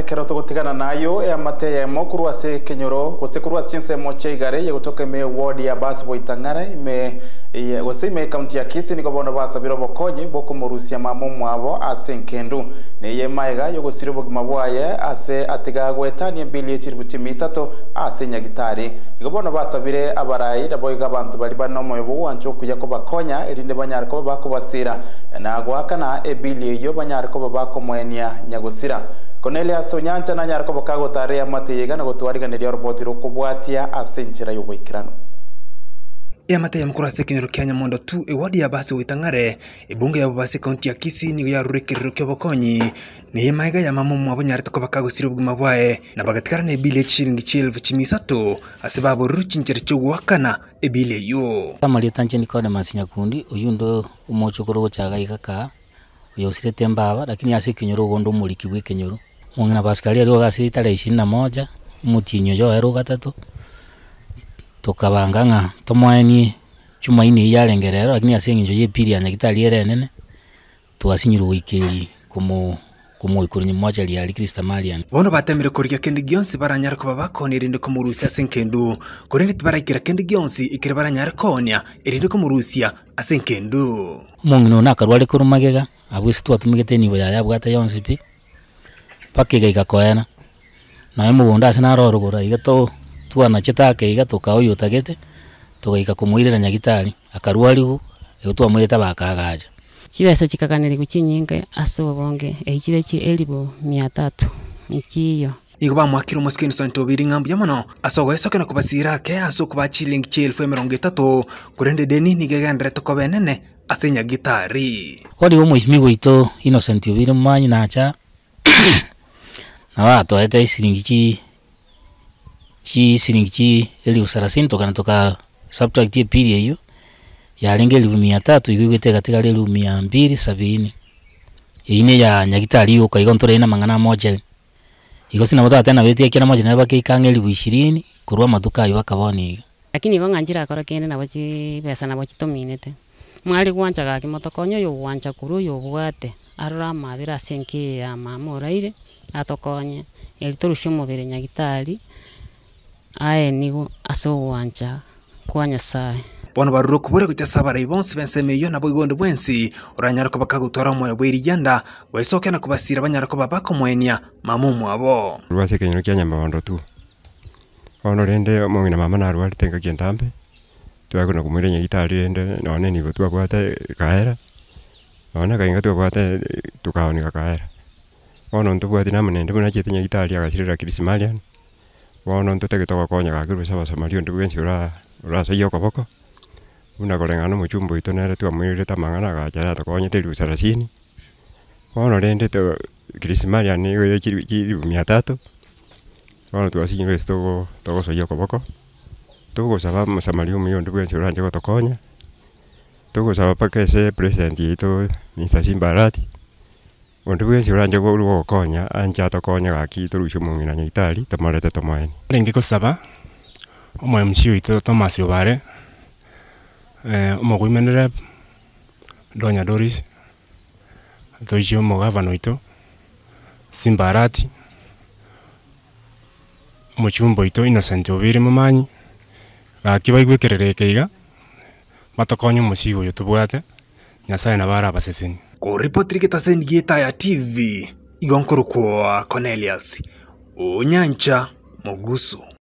ekero tugutigana nayo ya mokuru ase kenyoro gose kuru ase ensemo chia igare yegotoka ime ward ya basi boitang'ara ime gose ime ekaunti ya kisi nigo bono basabire obokonyi bokomorusia mama omwabo ase enkendu neye maega yogosira obogima bwaye ase atiga agwetania embili echiribu chima isato ase nyagitari nigo bono basabire abarayi nabo iga abanto bari bane omoyo bogwancha okuya kobakonya erinde banyare koba bakobasira nagwakana ebili eyo banyare koba bakomoenia nyagosira Cornelius Onyancha na nyarako bokago ya matega na gutwariganiria ruboti rukubwatia ase njira yugwikirano yamate ya mkora ase ekenyoro kia nyamondo tu e wadi ya basi witangare e ebunge ya basi kaunti ya kisi ni nigo yarurekerero kia obokonyi na emaega ya mamu mama omwa bonyarete ko bakagosire obogima mabwae na bagatikarana na ebili echiringi chia elfu chimi isato ase baborire wakana chia ogwakana ebili eyo tamarieta nche nikone masinya kundi oyundo omocho koro gochaga igaka oyosirete tembaba lakini ase ekenyoro ogondo omoriki bwa ekenyoro Mung'ina Pascali ariwo gasiri tarehe ishirini na moja muti mutinyo joerwa gatatu tukabanga ng'a chuma ini iyi yarengererwa lakini ase eng'encho ya epiri ya nyagetari ere enene twasinyirwe goikeria ni kumwikuru li ali krista marian bono batemire koria kende gionsi baranyara kuba bakonera inde kumurusia ase nkendu koria ndeti baraikera kende gionsi ikere baranyara konia erinde kumurusia ase nkendu omong'ina one akarware korumagega abwo ase twatumigete enibo yaya abwate yonsi pi pakigeika koena nawe mugunda ase narorugura iga to twana chitake iga iga tukaoyutagete tugaika kumwirira nyagitari akarwarigu igo twamwirete bakagaja chibesa chikaganirigu chinyinge ase obonge eichire chi elibu mia tatu nchiyo igo bamwakire omosiko ensoni tobiri ng'ambu ya mono ase ogoesoke na kobasira ake ase okoba chilingi chia elfu emerongo etatu korende deni niga egenderete koba enene ase nyagitari origo omoisimi boito innocent obire momanyi nacha nawatoa ta isilingi chi chi isilingi chi elifu thelathini tokana toka subtract ye pili hiyo yalinga elifu mia tatu igwigwite katika elifu mia mbili sabini ine ya nyagitari yuka igo ntore ina mang'ana moja igo sina bota tena betia kina moja na baki kanga elifu ishirini kurwa matuka ayo bakaboni iga lakini igo ng'anjira akoro kene nabo chi besa nabo chitominete mwari gwanchaga kimoto konyo yo gwancha kuru yo bwate arora mathira ase ya mama oraire atokonye erito rucio omobere nyagitari aenigo ase ogoancha kwa nyasaye bono baruroku bore gotesa abarai bonsi bense emeiyo nabo igondi bwensi oranyare koba kagotwara omwoyo bwa eriyanda gwaisokena kubasira banyara koba bakomwenia mama omwabo rwase ekenyoro kia nyamaondo tu ono rende omong'ina mama narwarete ngaki entambe twagona komwira nyagitari rende noonenigo twabwate kaera onaga inga tubwate tukaonika kaera wona ntubwati na munene buna chitinya gitari agacirira kirismalian wona ntutege togokonya gakiru saba samario ndu bwensi ura uracaia okoboko buna koreng'ana mochumbo itu nere twamwirire ta mang'ana agachara tokonyete ribu sarasini wona rende to kirismalian igwire chiribu mia tatu wona twacinyire eci togocoia okoboko tugucaba musamario muyo ndu bwensi uranche gotokonya sawa paka ese president itu Mr. Simbarati undu bwensi uranja gwo rugokonya anja tokonya gaki turucio mung'ina nyaitari tumarete tomoeni ringi gusaba umwe mci witu Thomas Ubare eh, umuguimenere Donya Doris omo gavano ito Simbarati muchumbo ito Innocent Obiri Mumanyi gaki kerereke iga matokonyu mucii uyu tubwate nyasaye na bara abaseseni kuripotiri gitasendi ya tv igonkorukwa cornelius unyancha moguso